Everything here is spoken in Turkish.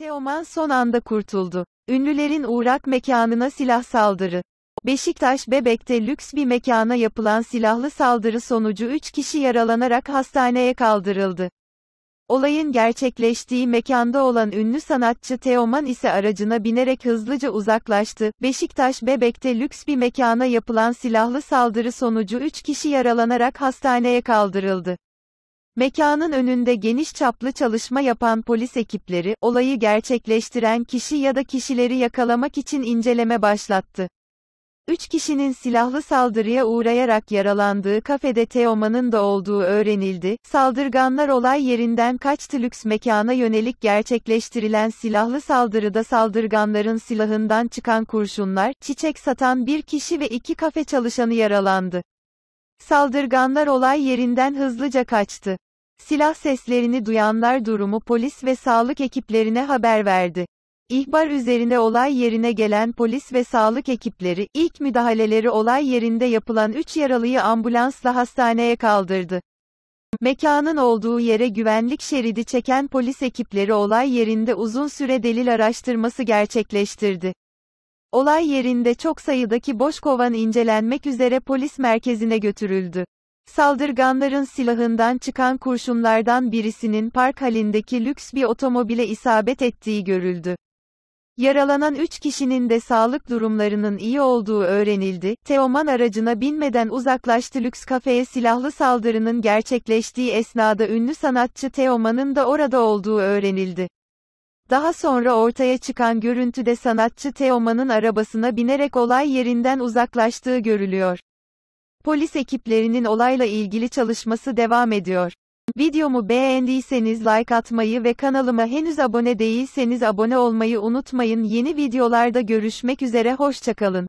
Teoman son anda kurtuldu. Ünlülerin uğrak mekanına silah saldırı. Beşiktaş Bebek'te lüks bir mekana yapılan silahlı saldırı sonucu 3 kişi yaralanarak hastaneye kaldırıldı. Olayın gerçekleştiği mekanda olan ünlü sanatçı Teoman ise aracına binerek hızlıca uzaklaştı. Beşiktaş Bebek'te lüks bir mekana yapılan silahlı saldırı sonucu 3 kişi yaralanarak hastaneye kaldırıldı. Mekanın önünde geniş çaplı çalışma yapan polis ekipleri, olayı gerçekleştiren kişi ya da kişileri yakalamak için inceleme başlattı. Üç kişinin silahlı saldırıya uğrayarak yaralandığı kafede Teoman'ın da olduğu öğrenildi. Saldırganlar olay yerinden kaçtı lüks mekana yönelik gerçekleştirilen silahlı saldırıda saldırganların silahından çıkan kurşunlar, çiçek satan bir kişi ve iki kafe çalışanı yaralandı. Saldırganlar olay yerinden hızlıca kaçtı. Silah seslerini duyanlar durumu polis ve sağlık ekiplerine haber verdi. İhbar üzerine olay yerine gelen polis ve sağlık ekipleri, ilk müdahaleleri olay yerinde yapılan 3 yaralıyı ambulansla hastaneye kaldırdı. Mekanın olduğu yere güvenlik şeridi çeken polis ekipleri olay yerinde uzun süre delil araştırması gerçekleştirdi. Olay yerinde çok sayıdaki boş kovan incelenmek üzere polis merkezine götürüldü. Saldırganların silahından çıkan kurşunlardan birisinin park halindeki lüks bir otomobile isabet ettiği görüldü. Yaralanan 3 kişinin de sağlık durumlarının iyi olduğu öğrenildi. Teoman aracına binmeden uzaklaştı lüks kafeye silahlı saldırının gerçekleştiği esnada ünlü sanatçı Teoman'ın da orada olduğu öğrenildi. Daha sonra ortaya çıkan görüntüde sanatçı Teoman'ın arabasına binerek olay yerinden uzaklaştığı görülüyor. Polis ekiplerinin olayla ilgili çalışması devam ediyor. Videomu beğendiyseniz like atmayı ve kanalıma henüz abone değilseniz abone olmayı unutmayın. Yeni videolarda görüşmek üzere hoşçakalın.